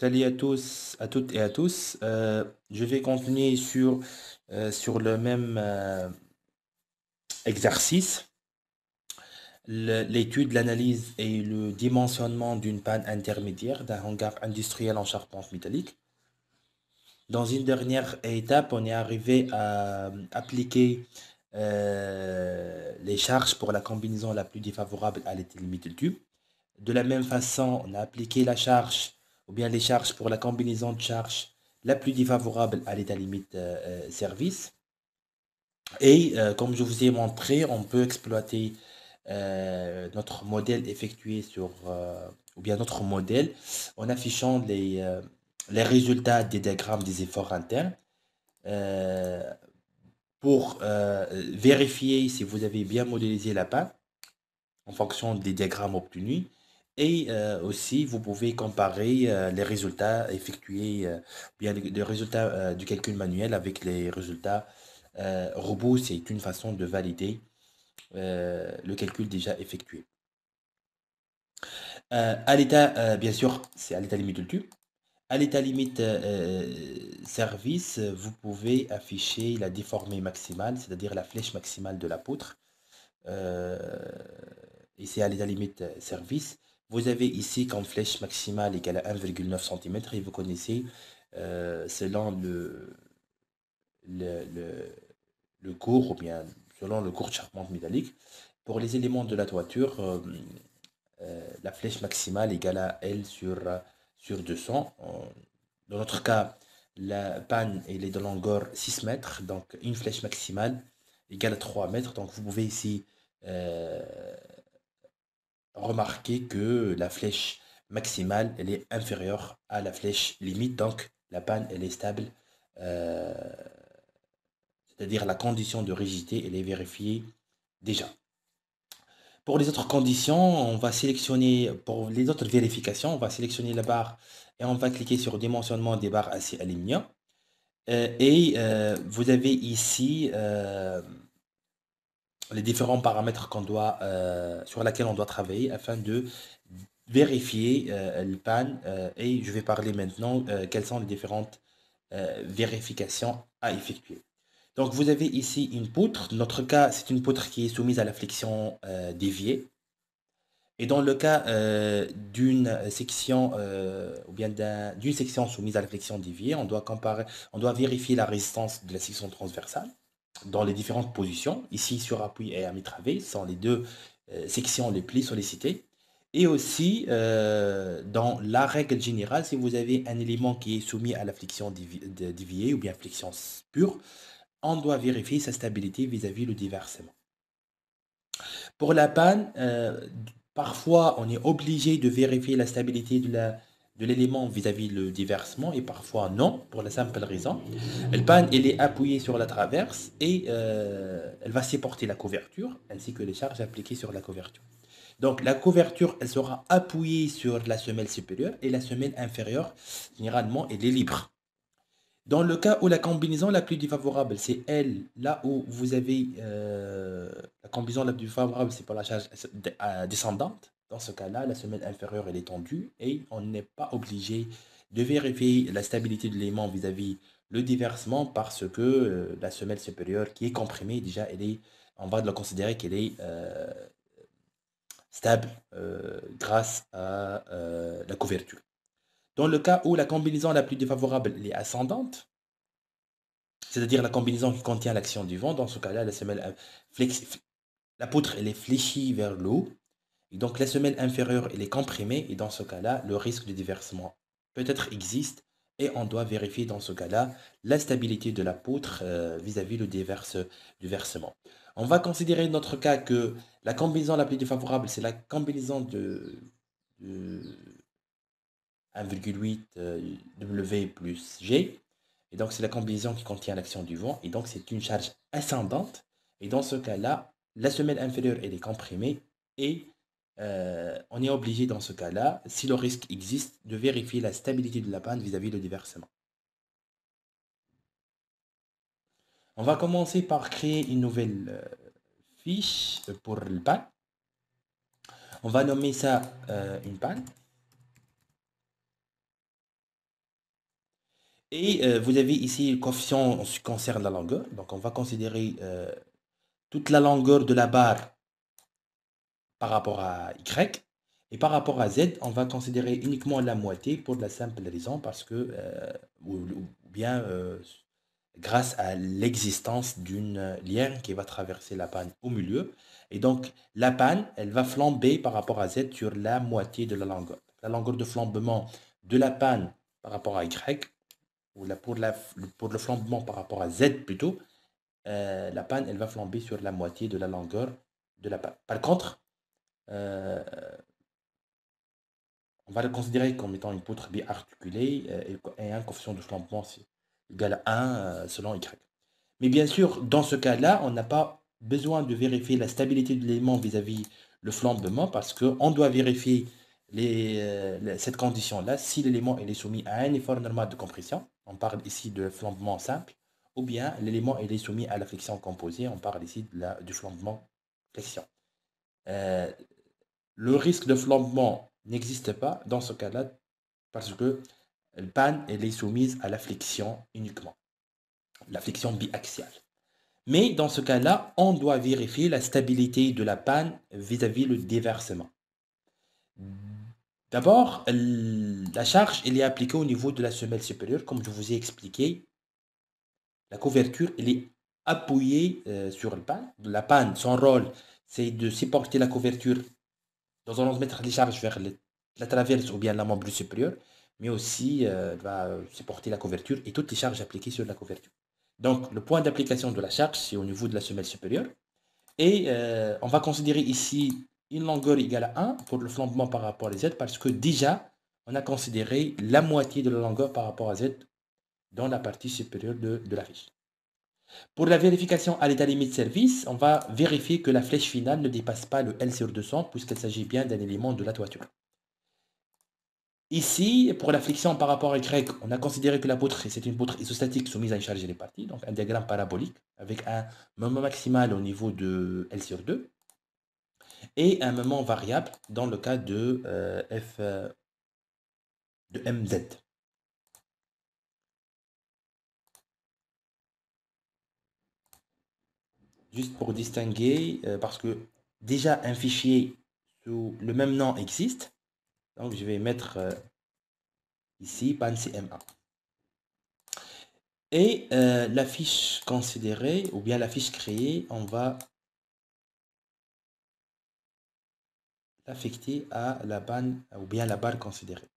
Salut à tous, à toutes et à tous. Euh, je vais continuer sur, euh, sur le même euh, exercice. L'étude, l'analyse et le dimensionnement d'une panne intermédiaire d'un hangar industriel en charpente métallique. Dans une dernière étape, on est arrivé à appliquer les charges pour la combinaison la plus défavorable à l'été limite du tube. De la même façon, on a appliqué la charge ou bien les charges pour la combinaison de charges la plus défavorable à l'état limite euh, euh, service. Et euh, comme je vous ai montré, on peut exploiter notre modèle effectué sur, ou bien notre modèle, en affichant les, résultats des diagrammes des efforts internes pour vérifier si vous avez bien modélisé la PAC en fonction des diagrammes obtenus et euh, aussi, vous pouvez comparer euh, les résultats effectués, euh, bien les, résultats du calcul manuel avec les résultats robots. C'est une façon de valider le calcul déjà effectué. à l'état, bien sûr, c'est à l'état limite tube. À l'état limite service, vous pouvez afficher la déformée maximale, c'est-à-dire la flèche maximale de la poutre. et c'est à l'état limite service. Vous avez ici comme flèche maximale égale à 1,9 cm et vous connaissez euh, selon le, le, le, cours ou bien selon le cours de charpente métallique. Pour les éléments de la toiture, euh, euh, la flèche maximale égale à L sur, sur 200. Dans notre cas, la panne elle est de longueur 6 mètres, donc une flèche maximale égale à 3 mètres. Donc vous pouvez ici remarquez que la flèche maximale, elle est inférieure à la flèche limite, donc la panne, elle est stable. Euh, c'est-à-dire la condition de rigidité, elle est vérifiée déjà. Pour les autres conditions, on va sélectionner, pour les autres vérifications, on va sélectionner la barre et on va cliquer sur dimensionnement des barres assez alignées. Euh, et euh, vous avez ici les différents paramètres qu'on doit, euh, sur lesquels on doit travailler afin de vérifier euh, le PAN. Euh, et je vais parler maintenant quelles sont les différentes vérifications à effectuer. Donc vous avez ici une poutre. Notre cas, c'est une poutre qui est soumise à la flexion déviée. Et dans le cas d'une section ou bien d'une section soumise à la flexion déviée, on doit comparer, on doit vérifier la résistance de la section transversale dans les différentes positions. Ici, sur appui et à mitravé sont les deux euh, sections les plus sollicitées. Et aussi, euh, dans la règle générale, si vous avez un élément qui est soumis à la flexion déviée ou bien flexion pure, on doit vérifier sa stabilité vis-à-vis du le déversement. Pour la panne, euh, parfois on est obligé de vérifier la stabilité de la, de l'élément vis-à-vis le diversement, et parfois non, pour la simple raison. Le panne, elle est appuyée sur la traverse et euh, elle va supporter la couverture ainsi que les charges appliquées sur la couverture. Donc la couverture, elle sera appuyée sur la semelle supérieure et la semelle inférieure, généralement, elle est libre. Dans le cas où la combinaison la plus défavorable, c'est elle, là où vous avez euh, la combinaison la plus favorable, c'est pour la charge euh, descendante. Dans ce cas-là, la semelle inférieure est tendue et on n'est pas obligé de vérifier la stabilité de l'élément vis-à-vis le déversement parce que euh, la semelle supérieure qui est comprimée, déjà, elle est, on va la considérer qu'elle est euh, stable euh, grâce à la couverture. Dans le cas où la combinaison la plus défavorable est ascendante, c'est-à-dire la combinaison qui contient l'action du vent, dans ce cas-là, la semelle la poutre elle est fléchie vers l'eau. Et donc la semelle inférieure, est comprimée et dans ce cas-là, le risque de déversement peut-être existe et on doit vérifier dans ce cas-là la stabilité de la poutre euh, vis-à-vis du versement. On va considérer notre cas que la combinaison la plus défavorable, c'est la combinaison de, 1,8 euh, W plus G. Et donc c'est la combinaison qui contient l'action du vent et donc c'est une charge ascendante. Et dans ce cas-là, la semelle inférieure, est comprimée et euh, on est obligé dans ce cas-là, si le risque existe, de vérifier la stabilité de la panne vis-à-vis de déversement. On va commencer par créer une nouvelle euh, fiche pour le panne. On va nommer ça euh, une panne. Et vous avez ici le coefficient en ce qui concerne la longueur. Donc on va considérer toute la longueur de la barre par rapport à Y. Et par rapport à Z, on va considérer uniquement la moitié pour de la simple raison parce que, euh, ou, bien euh, grâce à l'existence d'une lien qui va traverser la panne au milieu. Et donc, la panne, elle va flamber par rapport à Z sur la moitié de la longueur. La longueur de flambement de la panne par rapport à Y, ou la, pour, la, pour le flambement par rapport à Z plutôt, euh, la panne, elle va flamber sur la moitié de la longueur de la panne. Par contre, euh, on va le considérer comme étant une poutre bien articulée euh, et un coefficient de flambement égal à 1 euh, selon Y. Mais bien sûr, dans ce cas-là, on n'a pas besoin de vérifier la stabilité de l'élément vis-à-vis le flambement parce qu'on doit vérifier les, cette condition-là si l'élément est soumis à un effort normal de compression. On parle ici de flambement simple ou bien l'élément est soumis à la flexion composée. On parle ici de du flambement flexion le risque de flambement n'existe pas dans ce cas-là parce que le panne est soumise à la flexion uniquement, la flexion biaxiale. Mais dans ce cas-là, on doit vérifier la stabilité de la panne vis-à-vis le déversement. D'abord, la charge est appliquée au niveau de la semelle supérieure, comme je vous ai expliqué. La couverture est appuyée euh, sur le pan. La panne, son rôle, c'est de supporter la couverture dans un les charges vers la traverse ou bien la membre supérieure, mais aussi euh, va supporter la couverture et toutes les charges appliquées sur la couverture. Donc le point d'application de la charge, c'est au niveau de la semelle supérieure. Et euh, on va considérer ici une longueur égale à 1 pour le flambement par rapport à Z parce que déjà, on a considéré la moitié de la longueur par rapport à Z dans la partie supérieure de, de la fiche. Pour la vérification à l'état limite service, on va vérifier que la flèche finale ne dépasse pas le L sur 200 puisqu'il s'agit bien d'un élément de la toiture. Ici, pour la friction par rapport à Y, on a considéré que la poutre, c'est une poutre isostatique soumise à une charge parties, donc un diagramme parabolique avec un moment maximal au niveau de L sur 2 et un moment variable dans le cas de, euh, F, euh, de MZ. juste pour distinguer, euh, parce que déjà un fichier sous le même nom existe. Donc je vais mettre euh, ici pancm a Et euh, la fiche considérée, ou bien la fiche créée, on va l'affecter à la banne, ou bien la barre considérée.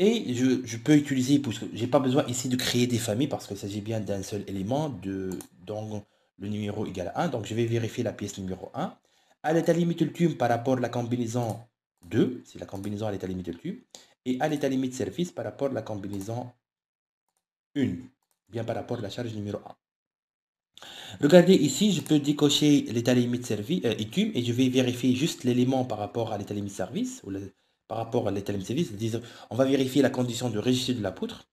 Et je, peux utiliser, puisque je n'ai pas besoin ici de créer des familles, parce qu'il s'agit bien d'un seul élément, de, donc le numéro égal à 1. Donc je vais vérifier la pièce numéro 1. À l'état limite ultime par rapport à la combinaison 2, c'est la combinaison à l'état limite ultime, et à l'état limite service par rapport à la combinaison 1, bien par rapport à la charge numéro 1. Regardez ici, je peux décocher l'état limite service, et euh, ultime, et je vais vérifier juste l'élément par rapport à l'état limite service, ou par rapport à l'étalement service, on va vérifier la condition de rigidité de la poutre.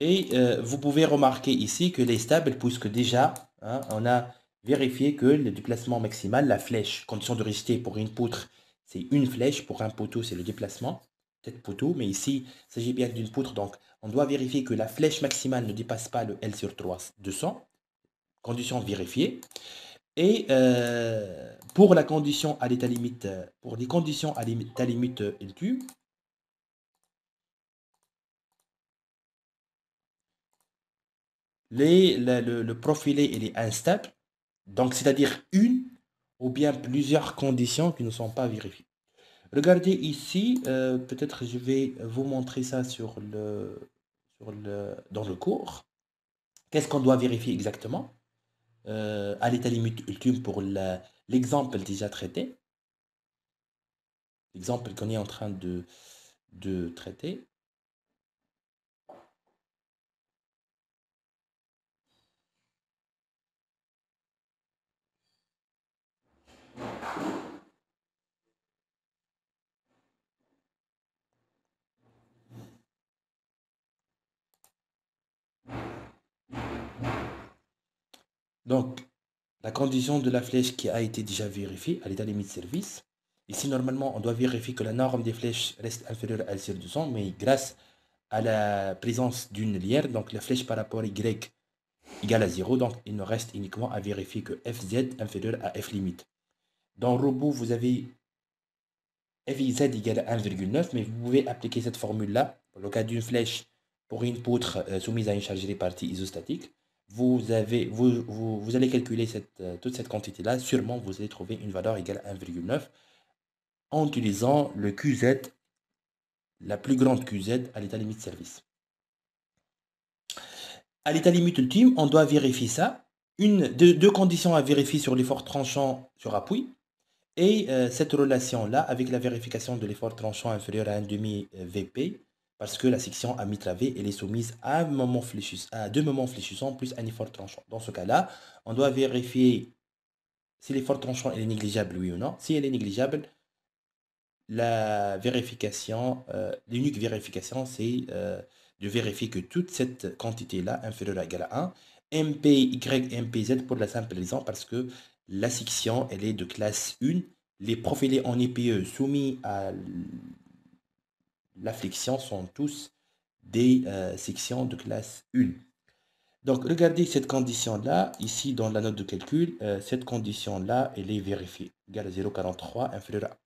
Et euh, vous pouvez remarquer ici que les stables, puisque déjà, hein, on a vérifié que le déplacement maximal, la flèche, condition de rigidité pour une poutre, c'est une flèche, pour un poteau, c'est le déplacement, peut-être poteau, mais ici, il s'agit bien d'une poutre, donc on doit vérifier que la flèche maximale ne dépasse pas le L sur 3 200, condition vérifiée. Et euh, pour la condition à l'état limite, euh, pour les conditions à l'état limite euh, LQ, les, le, le, profilé il est instable, donc c'est-à-dire une ou bien plusieurs conditions qui ne sont pas vérifiées. Regardez ici, peut-être je vais vous montrer ça sur le, sur le, dans le cours. Qu'est-ce qu'on doit vérifier exactement euh, à l'état limite ultime pour l'exemple déjà traité, l'exemple qu'on est en train de, de traiter. Donc, la condition de la flèche qui a été déjà vérifiée à l'état limite service. Ici, normalement, on doit vérifier que la norme des flèches reste inférieure à celle du son mais grâce à la présence d'une lière, donc la flèche par rapport à Y égale à 0, donc il ne reste uniquement à vérifier que FZ inférieur à F limite. Dans Robot, vous avez FZ égale à 1,9, mais vous pouvez appliquer cette formule-là, pour le cas d'une flèche pour une poutre euh, soumise à une charge répartie isostatique vous, avez, vous, allez calculer euh, toute cette quantité-là, sûrement vous allez trouver une valeur égale à 1,9 en utilisant le QZ, la plus grande QZ à l'état limite service. À l'état limite ultime, on doit vérifier ça. Une, deux, conditions à vérifier sur l'effort tranchant sur appui. Et euh, cette relation-là, avec la vérification de l'effort tranchant inférieur à 1,5 VP, parce que la section à mi et elle est soumise à, un moment fléchissant, à deux moments fléchissants plus un effort tranchant. Dans ce cas-là, on doit vérifier si l'effort tranchant est négligeable, oui ou non. Si elle est négligeable, la vérification, euh, l'unique vérification, c'est euh, de vérifier que toute cette quantité-là, inférieure à égale à 1, MPY, MPZ pour la simple raison parce que la section, elle est de classe 1. Les profilés en IPE e soumis à flexion sont tous des euh, sections de classe 1. Donc, regardez cette condition-là, ici dans la note de calcul, euh, cette condition-là, elle est vérifiée. Égale à 0,43, inférieur à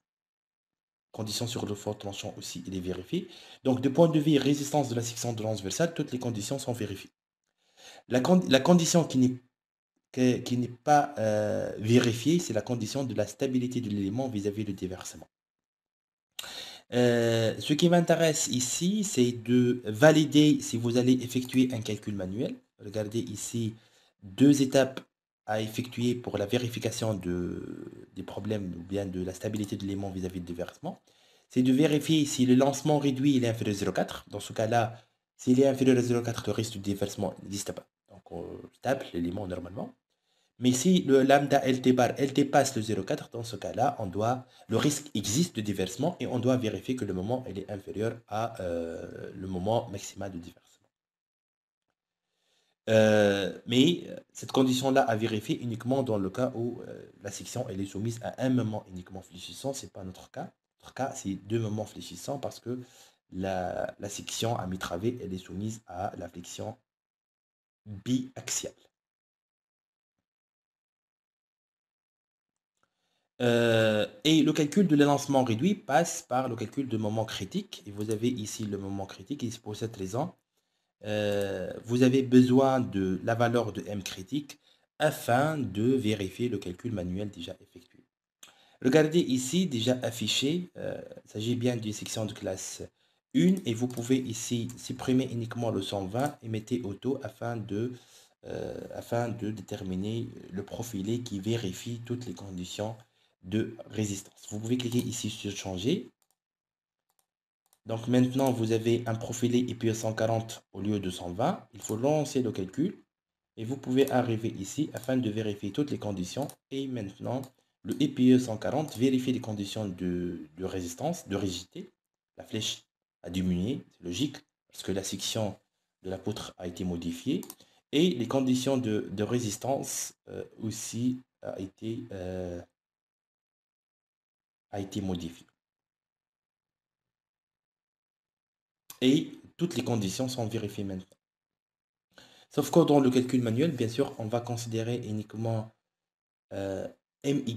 condition sur le fort tranchant aussi, il est vérifiée Donc, du point de vue résistance de la section de transversale, toutes les conditions sont vérifiées. La, la condition qui n'est qui, n'est pas euh, vérifiée, c'est la condition de la stabilité de l'élément vis-à-vis du déversement. Euh, ce qui m'intéresse ici, c'est de valider si vous allez effectuer un calcul manuel. Regardez ici deux étapes à effectuer pour la vérification de, des problèmes ou bien de la stabilité de l'élément vis-à-vis du déversement. C'est de vérifier si le lancement réduit il est inférieur à 0,4. Dans ce cas-là, s'il est inférieur à 0,4, le risque de déversement n'existe pas. Donc, on tape l'élément normalement. Mais si le lambda LT bar, elle dépasse le 0,4, dans ce cas-là, on doit, le risque existe de diversement et on doit vérifier que le moment est inférieur à euh, le moment maximal de diversement. Euh, mais cette condition-là à vérifier uniquement dans le cas où euh, la section est soumise à un moment uniquement fléchissant, ce n'est pas notre cas. Notre cas, c'est deux moments fléchissants parce que la, section à mi elle est soumise à la flexion biaxiale. Euh, et le calcul de l'élancement réduit passe par le calcul de moment critique. Et vous avez ici le moment critique. Et pour cette raison, euh, vous avez besoin de la valeur de M critique afin de vérifier le calcul manuel déjà effectué. Regardez ici, déjà affiché, euh, il s'agit bien d'une section de classe 1 et vous pouvez ici supprimer uniquement le 120 et mettre auto afin de, euh, afin de déterminer le profilé qui vérifie toutes les conditions de résistance. Vous pouvez cliquer ici sur changer. Donc maintenant, vous avez un profilé puis 140 au lieu de 120. Il faut lancer le calcul et vous pouvez arriver ici afin de vérifier toutes les conditions. Et maintenant, le EPE 140 vérifie les conditions de, résistance, de rigidité. La flèche a diminué, c'est logique, parce que la section de la poutre a été modifiée. Et les conditions de, résistance euh, aussi a été euh, a été modifié. Et toutes les conditions sont vérifiées maintenant. Sauf que dans le calcul manuel, bien sûr, on va considérer uniquement euh, MY,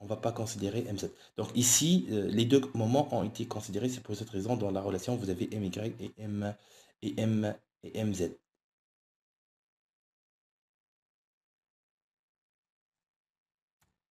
on va pas considérer MZ. Donc ici, euh, les deux moments ont été considérés, c'est pour cette raison, dans la relation, vous avez MY et M et M et MZ.